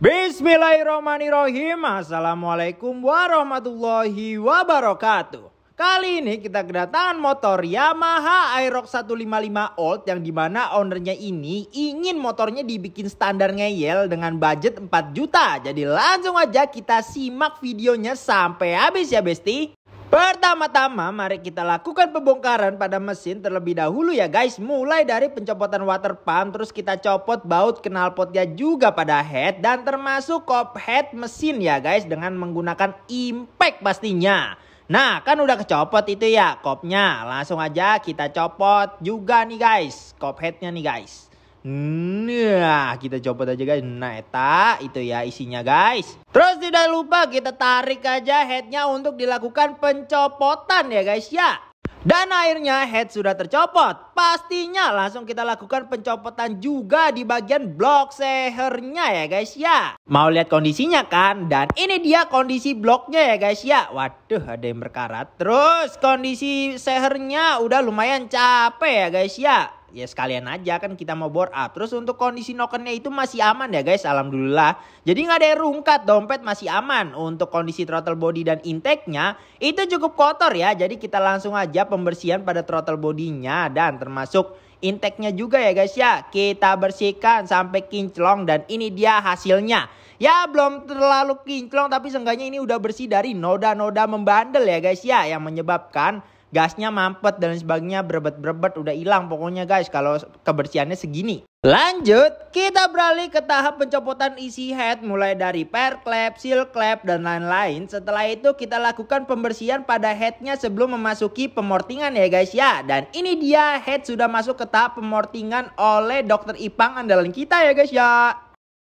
Bismillahirrohmanirrohim Assalamualaikum warahmatullahi wabarakatuh Kali ini kita kedatangan motor Yamaha Aerox 155 Old yang dimana ownernya ini ingin motornya dibikin standar ngeyel dengan budget 4 juta. Jadi langsung aja kita simak videonya sampai habis ya Besti. Pertama-tama mari kita lakukan pembongkaran pada mesin terlebih dahulu ya guys. Mulai dari pencopotan water pump terus kita copot baut knalpotnya juga pada head dan termasuk kop head mesin ya guys dengan menggunakan impact pastinya. Nah kan udah kecopot itu ya kopnya langsung aja kita copot juga nih guys kop headnya nih guys. Nah, kita copot aja guys. Nah, eta itu ya isinya guys. Terus tidak lupa kita tarik aja headnya untuk dilakukan pencopotan ya guys ya. Dan akhirnya head sudah tercopot. Pastinya langsung kita lakukan pencopotan juga di bagian blok sehernya ya guys ya. Mau lihat kondisinya kan? Dan ini dia kondisi bloknya ya guys ya. Waduh ada yang berkarat. Terus kondisi sehernya udah lumayan capek ya guys ya ya sekalian aja kan kita mau bore up. Terus untuk kondisi nokennya itu masih aman ya guys, alhamdulillah. Jadi nggak ada yang rungkat, dompet masih aman. Untuk kondisi throttle body dan intake-nya itu cukup kotor ya. Jadi kita langsung aja pembersihan pada throttle bodinya dan termasuk intake-nya juga ya guys ya. Kita bersihkan sampai kinclong dan ini dia hasilnya. Ya belum terlalu kinclong tapi seenggaknya ini udah bersih dari noda-noda membandel ya guys ya yang menyebabkan gasnya mampet dan sebagainya berebet-berebet udah hilang pokoknya guys kalau kebersihannya segini lanjut kita beralih ke tahap pencopotan isi head mulai dari per clap, seal clap dan lain-lain setelah itu kita lakukan pembersihan pada headnya sebelum memasuki pemortingan ya guys ya dan ini dia head sudah masuk ke tahap pemortingan oleh dokter Ipang andalan kita ya guys ya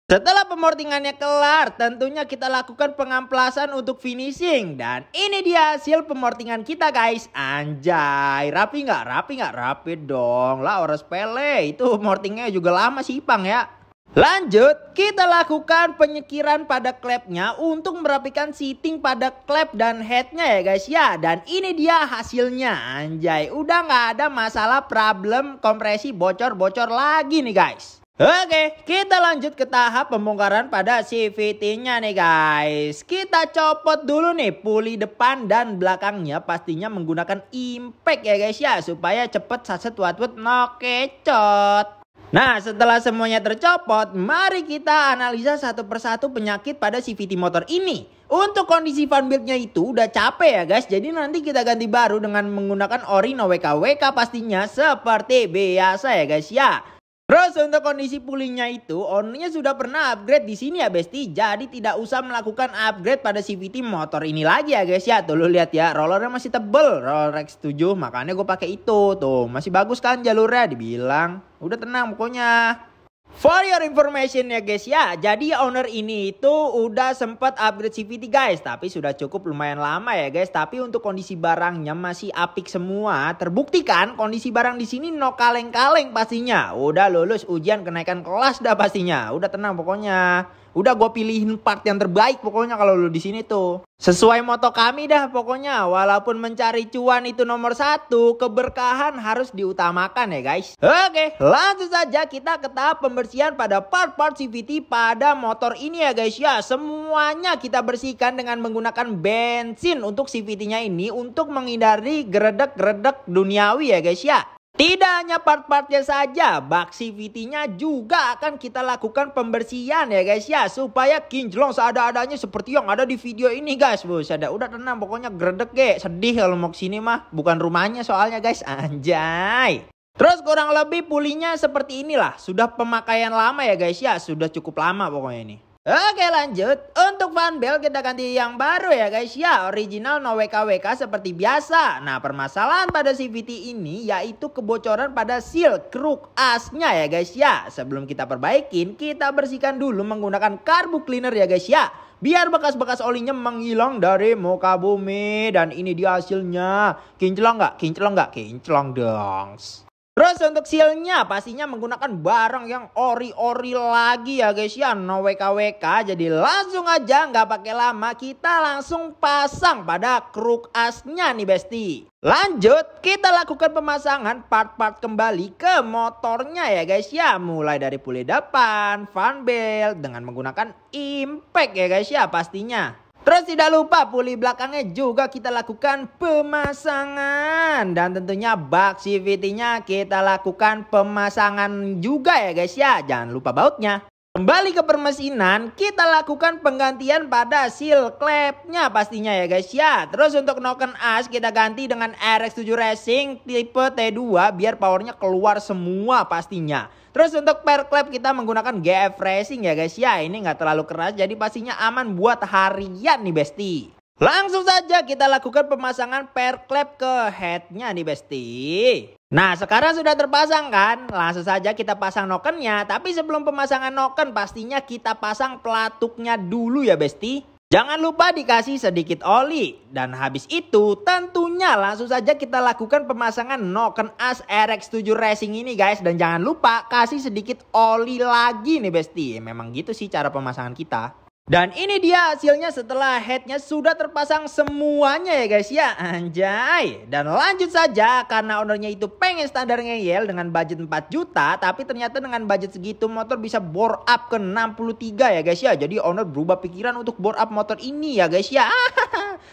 setelah pemortingannya kelar, tentunya kita lakukan pengamplasan untuk finishing. Dan ini dia hasil pemortingan kita guys. Anjay, rapi nggak? Rapi nggak? Rapi dong. Lah, orang sepele. Itu mortingnya juga lama sih, Pang ya. Lanjut, kita lakukan penyekiran pada klepnya untuk merapikan seating pada klep dan headnya ya guys ya. Dan ini dia hasilnya, anjay. Udah nggak ada masalah problem kompresi bocor-bocor lagi nih guys. Oke, kita lanjut ke tahap pembongkaran pada CVT-nya nih guys. Kita copot dulu nih puli depan dan belakangnya pastinya menggunakan impact ya guys ya. Supaya cepet saset wat-wat no kecot. Nah setelah semuanya tercopot, mari kita analisa satu persatu penyakit pada CVT motor ini. Untuk kondisi fan belt-nya itu udah capek ya guys. Jadi nanti kita ganti baru dengan menggunakan Orino WKWK -WK pastinya seperti biasa ya guys ya. Terus untuk kondisi pulihnya itu, ownernya sudah pernah upgrade di sini ya Besti. Jadi tidak usah melakukan upgrade pada CVT motor ini lagi ya guys ya. Tuh lu lihat ya, rollernya masih tebel. Rolex tujuh 7 makanya gue pakai itu. Tuh masih bagus kan jalurnya dibilang. Udah tenang pokoknya. For your information ya guys ya, jadi owner ini itu udah sempat upgrade CVT guys, tapi sudah cukup lumayan lama ya guys. Tapi untuk kondisi barangnya masih apik semua. Terbukti kan kondisi barang di sini no kaleng-kaleng pastinya. Udah lulus ujian kenaikan kelas dah pastinya. Udah tenang pokoknya. Udah gue pilihin part yang terbaik pokoknya kalau lu di sini tuh. Sesuai moto kami dah pokoknya, walaupun mencari cuan itu nomor satu, keberkahan harus diutamakan ya guys. Oke, langsung saja kita ke tahap pembersihan pada part-part CVT pada motor ini ya guys ya. Semuanya kita bersihkan dengan menggunakan bensin untuk CVT-nya ini untuk menghindari geredek-geredek duniawi ya guys ya. Tidak hanya part-partnya saja, baksivitinya juga akan kita lakukan pembersihan ya guys ya. Supaya kinjlong seada-adanya seperti yang ada di video ini guys. bu, ada udah tenang pokoknya gredek ge. Sedih kalau mau kesini mah. Bukan rumahnya soalnya guys. Anjay. Terus kurang lebih pulihnya seperti inilah. Sudah pemakaian lama ya guys ya. Sudah cukup lama pokoknya ini. Oke lanjut, untuk Van Bell kita ganti yang baru ya guys ya, original no WKWK seperti biasa. Nah permasalahan pada CVT ini yaitu kebocoran pada seal kruk asnya ya guys ya. Sebelum kita perbaikin, kita bersihkan dulu menggunakan karbu cleaner ya guys ya. Biar bekas-bekas olinya menghilang dari muka bumi dan ini dia hasilnya. Kinclong gak? Kinclong gak? Kinclong dongs. Terus untuk sealnya pastinya menggunakan barang yang ori-ori lagi ya guys ya. No WKWK jadi langsung aja nggak pakai lama kita langsung pasang pada kruk asnya nih besti. Lanjut kita lakukan pemasangan part-part kembali ke motornya ya guys ya. Mulai dari puli depan, fan belt dengan menggunakan impact ya guys ya pastinya. Terus tidak lupa puli belakangnya juga kita lakukan pemasangan. Dan tentunya bak CVT-nya kita lakukan pemasangan juga ya guys ya. Jangan lupa bautnya. Kembali ke permesinan, kita lakukan penggantian pada seal klepnya pastinya ya guys ya. Terus untuk noken as kita ganti dengan RX7 Racing tipe T2 biar powernya keluar semua pastinya. Terus untuk per klep kita menggunakan GF Racing ya guys. Ya ini nggak terlalu keras jadi pastinya aman buat harian nih Besti. Langsung saja kita lakukan pemasangan per klep ke headnya nih Besti. Nah sekarang sudah terpasang kan? Langsung saja kita pasang nokennya. Tapi sebelum pemasangan noken pastinya kita pasang pelatuknya dulu ya Besti. Jangan lupa dikasih sedikit oli dan habis itu tentunya langsung saja kita lakukan pemasangan noken as RX7 Racing ini guys dan jangan lupa kasih sedikit oli lagi nih bestie. Memang gitu sih cara pemasangan kita. Dan ini dia hasilnya setelah headnya sudah terpasang semuanya ya guys ya anjay. Dan lanjut saja karena ownernya itu pengen standar ngeyel dengan budget 4 juta. Tapi ternyata dengan budget segitu motor bisa bore up ke 63 ya guys ya. Jadi owner berubah pikiran untuk bore up motor ini ya guys ya.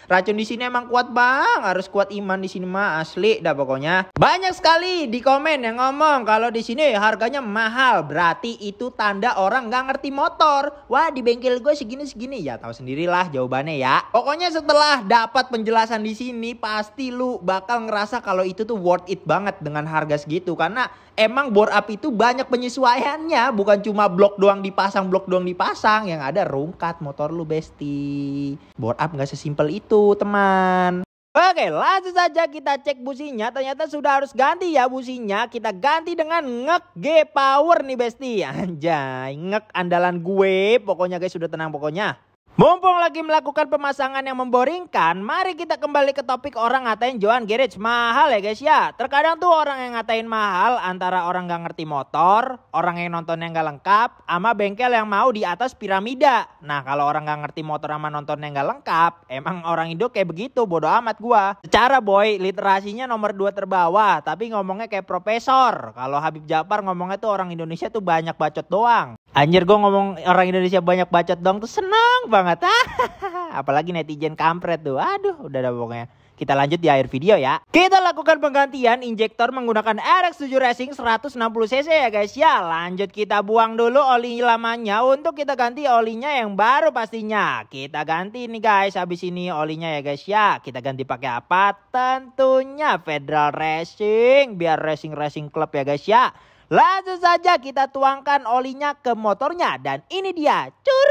Racun di sini emang kuat bang. Harus kuat iman di sini mah asli dah pokoknya. Banyak sekali di komen yang ngomong kalau di sini harganya mahal. Berarti itu tanda orang nggak ngerti motor. Wah di bengkel gue segini segini ya tahu sendirilah jawabannya ya. Pokoknya setelah dapat penjelasan di sini pasti lu bakal ngerasa kalau itu tuh worth it banget dengan harga segitu karena emang bore up itu banyak penyesuaiannya bukan cuma blok doang dipasang blok doang dipasang yang ada rungkat motor lu besti. Bore up nggak sesimpel itu teman. Oke, langsung saja kita cek businya. Ternyata sudah harus ganti ya businya. Kita ganti dengan ngek G Power nih Besti. Anjay, ngek andalan gue. Pokoknya guys sudah tenang pokoknya. Mumpung lagi melakukan pemasangan yang memboringkan, mari kita kembali ke topik orang ngatain Johan Gerich mahal ya guys ya. Terkadang tuh orang yang ngatain mahal antara orang gak ngerti motor, orang yang nonton yang gak lengkap, sama bengkel yang mau di atas piramida. Nah kalau orang gak ngerti motor sama yang gak lengkap, emang orang Indo kayak begitu bodoh amat gua. Secara boy, literasinya nomor 2 terbawah, tapi ngomongnya kayak profesor. Kalau Habib Japar ngomongnya tuh orang Indonesia tuh banyak bacot doang. Anjir gue ngomong orang Indonesia banyak bacot dong tuh seneng banget. Apalagi netizen kampret tuh. Aduh udah ada pokoknya. Kita lanjut di akhir video ya. Kita lakukan penggantian injektor menggunakan RX7 Racing 160cc ya guys ya. Lanjut kita buang dulu oli lamanya untuk kita ganti olinya yang baru pastinya. Kita ganti nih guys habis ini olinya ya guys ya. Kita ganti pakai apa? Tentunya Federal Racing biar racing-racing club ya guys ya. Langsung saja kita tuangkan olinya ke motornya dan ini dia. Cur.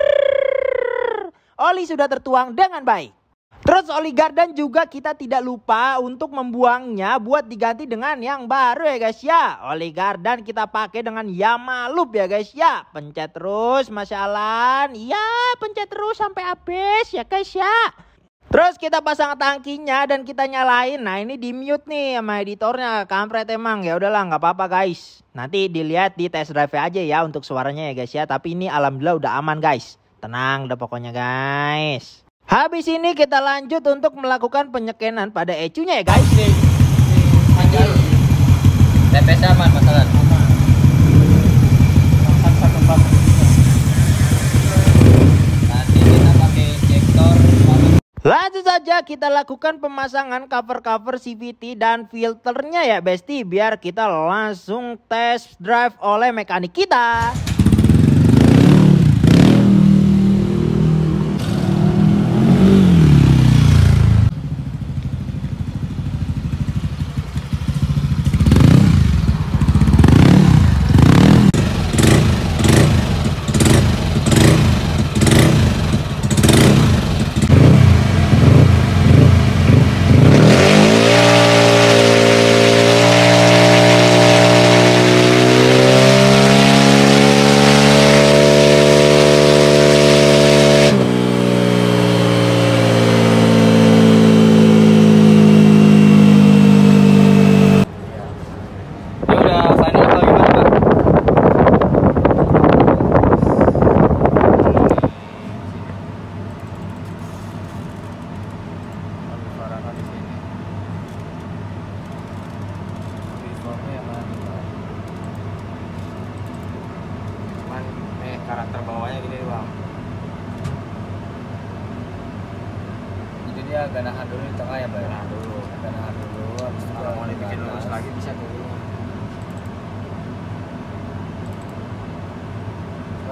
Oli sudah tertuang dengan baik. Terus oli garden juga kita tidak lupa untuk membuangnya buat diganti dengan yang baru ya guys ya. Oli garden kita pakai dengan Yamaha Yamalup ya guys ya. Pencet terus Mas ya Iya pencet terus sampai habis ya guys ya. Terus kita pasang tangkinya dan kita nyalain. Nah ini di mute nih sama editornya. Kampret emang ya udahlah nggak apa-apa guys. Nanti dilihat di test drive aja ya untuk suaranya ya guys ya. Tapi ini alhamdulillah udah aman guys. Tenang udah pokoknya guys. Habis ini kita lanjut untuk melakukan penyekenan pada ecunya ya guys. Nih, nih, TPS aman masalah. Langsung saja kita lakukan pemasangan cover-cover CVT dan filternya ya Besti biar kita langsung test drive oleh mekanik kita.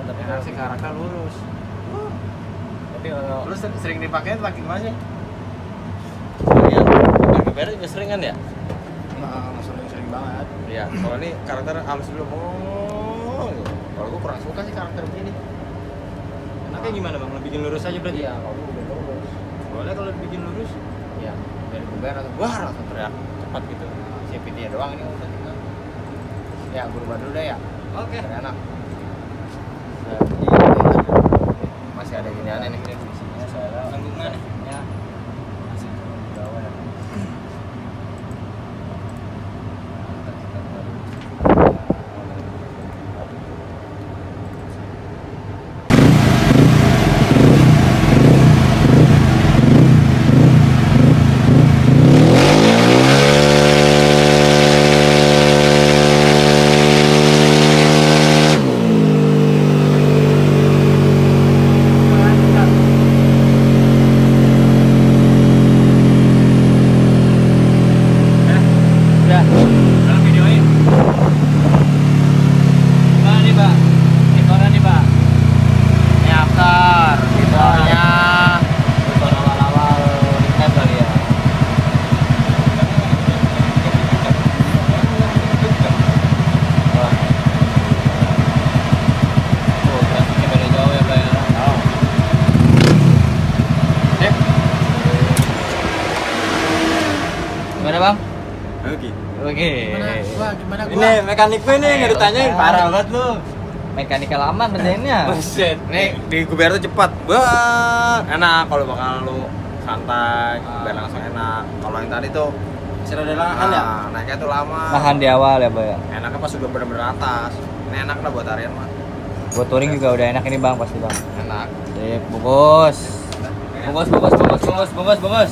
tapi enak kan sih karakter lurus oh. tapi kalau lu sering dipakai laki gimana sih iya. ya berbeda juga sering kan ya nah sering sering banget iya kalau ini karakter halus dulu oh gitu. kalau gue kurang suka sih karakter begini enaknya gimana bang lebih bikin lurus aja berarti iya kalau gue lurus soalnya kalau bikin lurus iya dari berbayar atau wah langsung teriak cepat gitu CPT ya doang ini udah tinggal ya berubah dulu deh ya oke okay. enak Iya, iya, iya. masih ada gini aneh nih gimana gua? Ini mekanik gue nih nggak ditanyain parah banget lu. Mekanika lama kerjainnya. Buset. Nih di Gubernur cepat. Bah, enak kalau bakal lu santai, ah. biar langsung enak. Kalau yang tadi tuh Masih ada lahan ya? Ah, naiknya tuh lama. Lahan di awal ya, Boy. Ya? Enaknya pas sudah bener-bener atas. Ini enak lah buat harian mah. Buat touring juga udah enak ini, Bang, pasti, Bang. Enak. Sip, bungkus. Bungkus, bungkus, bungkus, bungkus, bungkus, bungkus.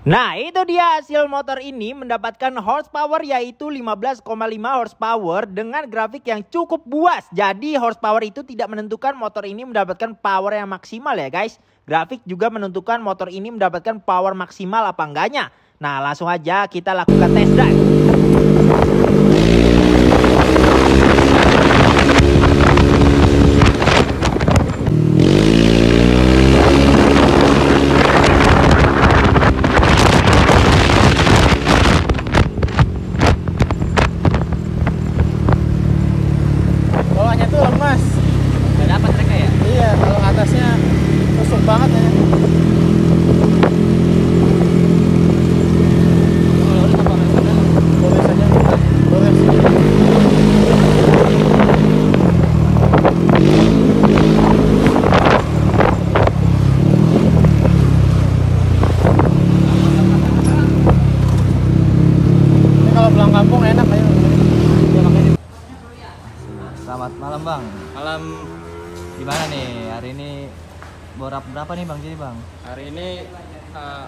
Nah itu dia hasil motor ini mendapatkan horsepower yaitu 15,5 horsepower dengan grafik yang cukup buas. Jadi horsepower itu tidak menentukan motor ini mendapatkan power yang maksimal ya guys. Grafik juga menentukan motor ini mendapatkan power maksimal apa enggaknya. Nah langsung aja kita lakukan test drive.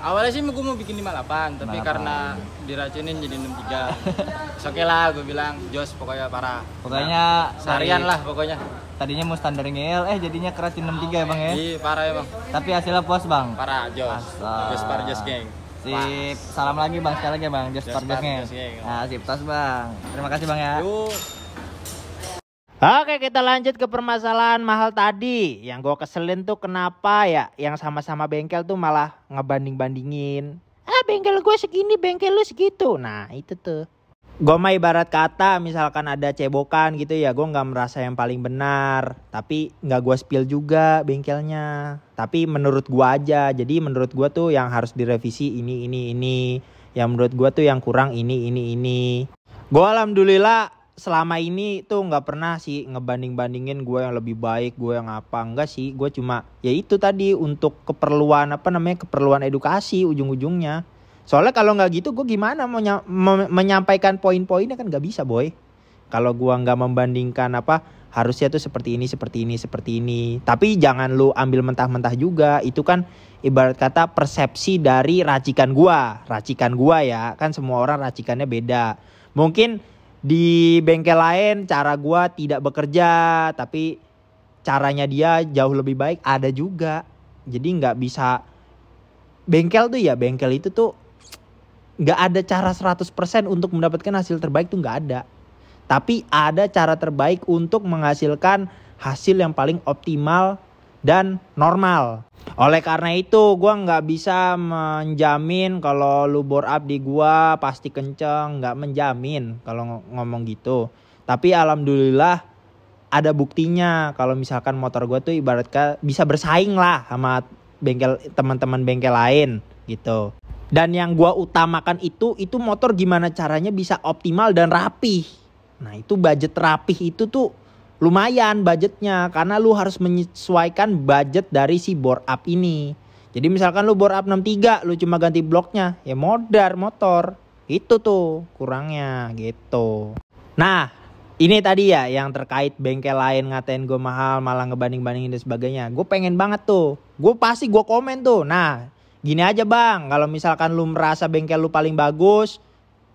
awalnya sih gue mau bikin 58 tapi 58. karena diracunin jadi 63 oke okay lah gue bilang jos pokoknya parah pokoknya nah, seharian lah pokoknya tadinya mau standar ngel eh jadinya keracun 63 ya bang ya iya parah ya bang tapi hasilnya puas bang parah jos jos par jos geng Sip, salam lagi bang sekali lagi ya, bang, Jos Parjosnya. Nah, sip tas bang. Terima kasih bang ya. Yuh. Oke kita lanjut ke permasalahan mahal tadi. Yang gue keselin tuh kenapa ya yang sama-sama bengkel tuh malah ngebanding-bandingin. Ah bengkel gue segini, bengkel lu segitu. Nah itu tuh. Gue mah ibarat kata misalkan ada cebokan gitu ya gue gak merasa yang paling benar. Tapi gak gue spill juga bengkelnya. Tapi menurut gue aja. Jadi menurut gue tuh yang harus direvisi ini, ini, ini. Yang menurut gue tuh yang kurang ini, ini, ini. Gue alhamdulillah selama ini tuh nggak pernah sih ngebanding-bandingin gue yang lebih baik gue yang apa enggak sih gue cuma ya itu tadi untuk keperluan apa namanya keperluan edukasi ujung-ujungnya soalnya kalau nggak gitu gue gimana mau menyampaikan poin-poinnya kan nggak bisa boy kalau gue nggak membandingkan apa harusnya tuh seperti ini seperti ini seperti ini tapi jangan lu ambil mentah-mentah juga itu kan ibarat kata persepsi dari racikan gue racikan gue ya kan semua orang racikannya beda mungkin di bengkel lain cara gue tidak bekerja tapi caranya dia jauh lebih baik ada juga jadi nggak bisa bengkel tuh ya bengkel itu tuh nggak ada cara 100% untuk mendapatkan hasil terbaik tuh nggak ada tapi ada cara terbaik untuk menghasilkan hasil yang paling optimal dan normal. Oleh karena itu gue nggak bisa menjamin kalau lu bore up di gue pasti kenceng. Nggak menjamin kalau ngomong gitu. Tapi alhamdulillah ada buktinya kalau misalkan motor gue tuh ibaratnya bisa bersaing lah sama bengkel teman-teman bengkel lain gitu. Dan yang gue utamakan itu, itu motor gimana caranya bisa optimal dan rapih. Nah itu budget rapih itu tuh lumayan budgetnya karena lu harus menyesuaikan budget dari si bore up ini. Jadi misalkan lu bore up 63, lu cuma ganti bloknya, ya modar motor. Itu tuh kurangnya gitu. Nah, ini tadi ya yang terkait bengkel lain ngatain gue mahal malah ngebanding-bandingin dan sebagainya. Gue pengen banget tuh. Gue pasti gue komen tuh. Nah, gini aja bang. Kalau misalkan lu merasa bengkel lu paling bagus.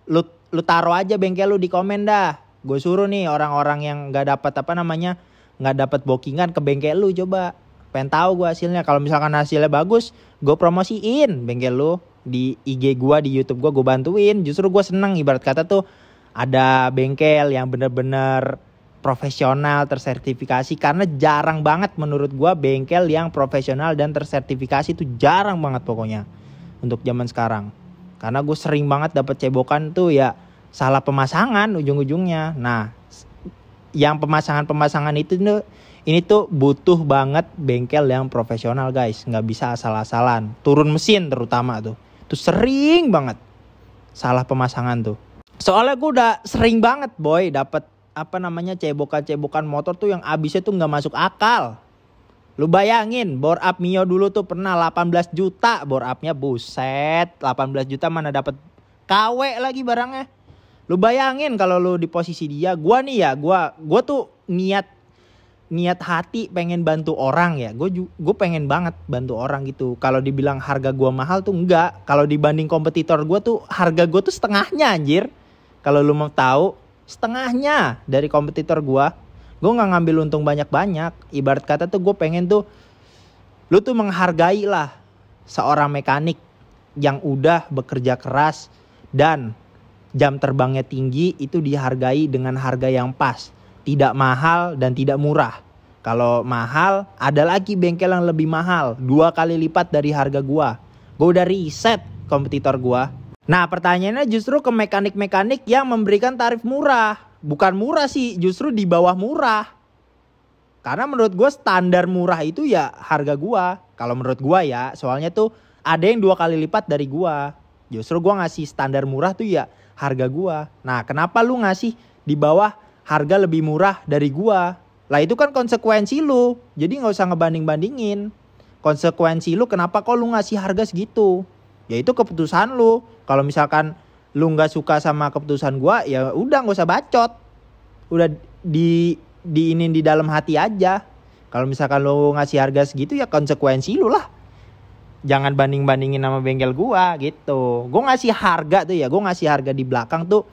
Lu, lu taruh aja bengkel lu di komen dah gue suruh nih orang-orang yang nggak dapat apa namanya nggak dapat bookingan ke bengkel lu coba pengen tahu gue hasilnya kalau misalkan hasilnya bagus gue promosiin bengkel lu di IG gue di YouTube gue gue bantuin justru gue seneng ibarat kata tuh ada bengkel yang bener-bener profesional tersertifikasi karena jarang banget menurut gue bengkel yang profesional dan tersertifikasi itu jarang banget pokoknya untuk zaman sekarang karena gue sering banget dapat cebokan tuh ya salah pemasangan ujung-ujungnya. Nah, yang pemasangan-pemasangan itu ini tuh butuh banget bengkel yang profesional guys, nggak bisa asal-asalan. Turun mesin terutama tuh, tuh sering banget salah pemasangan tuh. Soalnya gue udah sering banget boy dapat apa namanya cebokan-cebokan motor tuh yang abisnya tuh nggak masuk akal. Lu bayangin, bore up Mio dulu tuh pernah 18 juta bore upnya buset. 18 juta mana dapat KW lagi barangnya. Lu bayangin kalau lu di posisi dia, gua nih ya, gua gua tuh niat niat hati pengen bantu orang ya gue gue pengen banget bantu orang gitu kalau dibilang harga gue mahal tuh enggak kalau dibanding kompetitor gue tuh harga gue tuh setengahnya anjir kalau lu mau tahu setengahnya dari kompetitor gue gue nggak ngambil untung banyak banyak ibarat kata tuh gue pengen tuh lu tuh menghargai lah seorang mekanik yang udah bekerja keras dan jam terbangnya tinggi itu dihargai dengan harga yang pas, tidak mahal dan tidak murah. Kalau mahal, ada lagi bengkel yang lebih mahal, dua kali lipat dari harga gua. Gua udah riset kompetitor gua. Nah, pertanyaannya justru ke mekanik-mekanik yang memberikan tarif murah. Bukan murah sih, justru di bawah murah. Karena menurut gue standar murah itu ya harga gue. Kalau menurut gue ya, soalnya tuh ada yang dua kali lipat dari gue. Justru gue ngasih standar murah tuh ya harga gua. Nah, kenapa lu ngasih di bawah harga lebih murah dari gua? Lah itu kan konsekuensi lu. Jadi nggak usah ngebanding-bandingin. Konsekuensi lu kenapa kok lu ngasih harga segitu? Ya itu keputusan lu. Kalau misalkan lu nggak suka sama keputusan gua, ya udah nggak usah bacot. Udah di diinin di dalam hati aja. Kalau misalkan lu ngasih harga segitu ya konsekuensi lu lah jangan banding bandingin nama bengkel gua gitu gua ngasih harga tuh ya gua ngasih harga di belakang tuh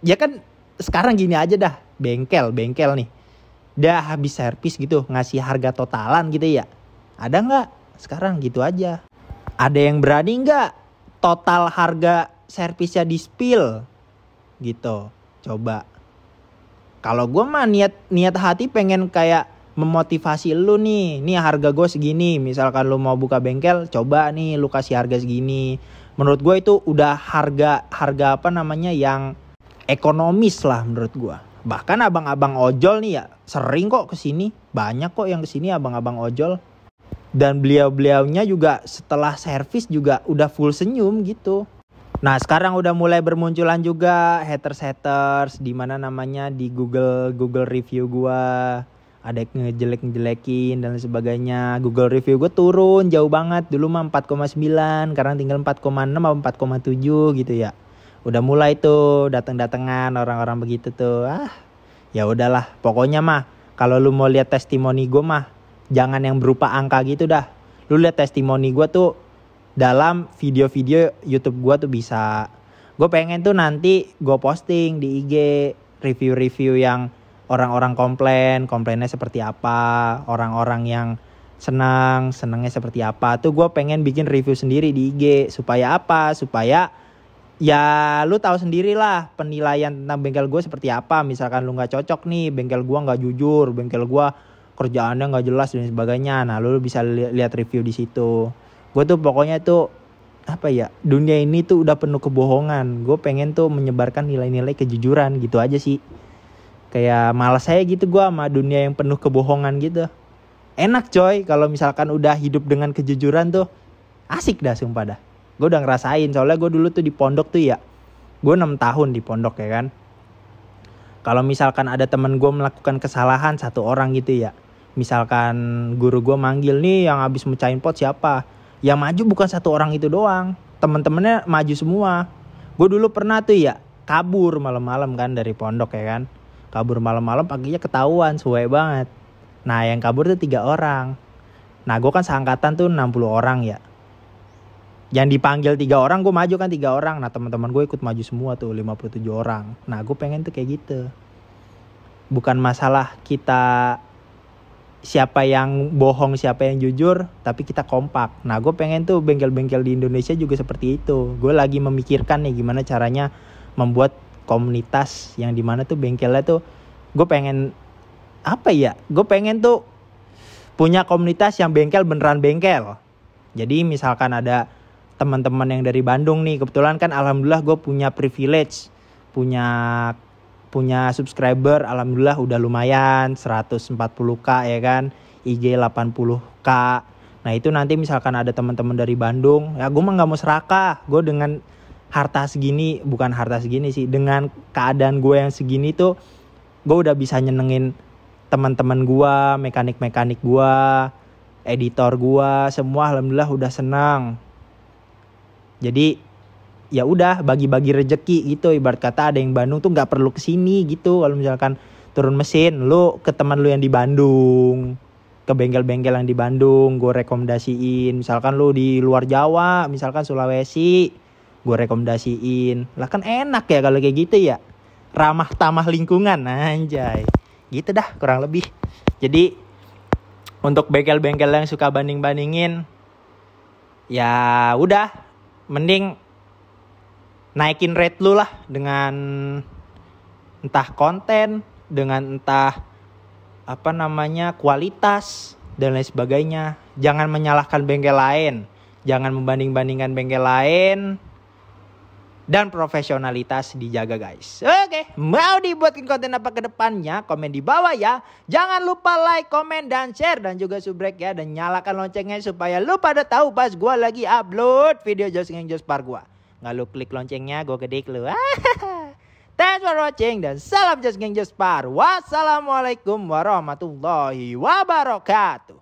ya kan sekarang gini aja dah bengkel bengkel nih dah habis servis gitu ngasih harga totalan gitu ya ada nggak sekarang gitu aja ada yang berani nggak total harga servisnya di spill gitu coba kalau gua mah niat niat hati pengen kayak memotivasi lu nih nih harga gue segini misalkan lu mau buka bengkel coba nih lu kasih harga segini menurut gue itu udah harga harga apa namanya yang ekonomis lah menurut gue bahkan abang-abang ojol nih ya sering kok kesini banyak kok yang kesini abang-abang ojol dan beliau-beliaunya juga setelah servis juga udah full senyum gitu Nah sekarang udah mulai bermunculan juga haters haters di mana namanya di Google Google review gue ada yang ngejelek ngejelekin dan sebagainya Google review gue turun jauh banget dulu mah 4,9 sekarang tinggal 4,6 atau 4,7 gitu ya udah mulai tuh datang-datangan orang-orang begitu tuh ah ya udahlah pokoknya mah kalau lu mau lihat testimoni gue mah jangan yang berupa angka gitu dah lu lihat testimoni gue tuh dalam video-video YouTube gue tuh bisa gue pengen tuh nanti gue posting di IG review-review yang orang-orang komplain, komplainnya seperti apa, orang-orang yang senang, senangnya seperti apa. Tuh gue pengen bikin review sendiri di IG supaya apa? Supaya ya lu tahu sendirilah penilaian tentang bengkel gue seperti apa misalkan lu nggak cocok nih bengkel gue nggak jujur bengkel gue kerjaannya nggak jelas dan sebagainya nah lu bisa li lihat review di situ gue tuh pokoknya tuh apa ya dunia ini tuh udah penuh kebohongan gue pengen tuh menyebarkan nilai-nilai kejujuran gitu aja sih kayak malas saya gitu gue sama dunia yang penuh kebohongan gitu enak coy kalau misalkan udah hidup dengan kejujuran tuh asik dah sumpah dah gue udah ngerasain soalnya gue dulu tuh di pondok tuh ya gue 6 tahun di pondok ya kan kalau misalkan ada temen gue melakukan kesalahan satu orang gitu ya misalkan guru gue manggil nih yang habis mecahin pot siapa yang maju bukan satu orang itu doang temen-temennya maju semua gue dulu pernah tuh ya kabur malam-malam kan dari pondok ya kan kabur malam-malam paginya ketahuan suwe banget nah yang kabur tuh tiga orang nah gue kan seangkatan tuh 60 orang ya yang dipanggil tiga orang gue maju kan tiga orang nah teman-teman gue ikut maju semua tuh 57 orang nah gue pengen tuh kayak gitu bukan masalah kita siapa yang bohong siapa yang jujur tapi kita kompak nah gue pengen tuh bengkel-bengkel di Indonesia juga seperti itu gue lagi memikirkan nih gimana caranya membuat komunitas yang dimana tuh bengkelnya tuh gue pengen apa ya gue pengen tuh punya komunitas yang bengkel beneran bengkel jadi misalkan ada teman-teman yang dari Bandung nih kebetulan kan alhamdulillah gue punya privilege punya punya subscriber alhamdulillah udah lumayan 140k ya kan IG 80k nah itu nanti misalkan ada teman-teman dari Bandung ya gue mah nggak mau serakah gue dengan harta segini bukan harta segini sih dengan keadaan gue yang segini tuh gue udah bisa nyenengin teman-teman gue mekanik-mekanik gue editor gue semua alhamdulillah udah senang jadi ya udah bagi-bagi rejeki gitu ibarat kata ada yang Bandung tuh nggak perlu kesini gitu kalau misalkan turun mesin lo ke teman lu yang di Bandung ke bengkel-bengkel yang di Bandung gue rekomendasiin misalkan lo di luar Jawa misalkan Sulawesi gue rekomendasiin lah kan enak ya kalau kayak gitu ya ramah tamah lingkungan anjay gitu dah kurang lebih jadi untuk bengkel-bengkel yang suka banding-bandingin ya udah mending naikin rate lu lah dengan entah konten dengan entah apa namanya kualitas dan lain sebagainya jangan menyalahkan bengkel lain jangan membanding-bandingkan bengkel lain dan profesionalitas dijaga guys. Oke, mau dibuatin konten apa ke depannya? Komen di bawah ya. Jangan lupa like, komen, dan share dan juga subscribe ya dan nyalakan loncengnya supaya lu pada tahu pas gue lagi upload video Joss Ngeng Joss Par gua. Nggak lu klik loncengnya, gue kedik lu. Thanks for watching dan salam Joss Ngeng Joss Par. Wassalamualaikum warahmatullahi wabarakatuh.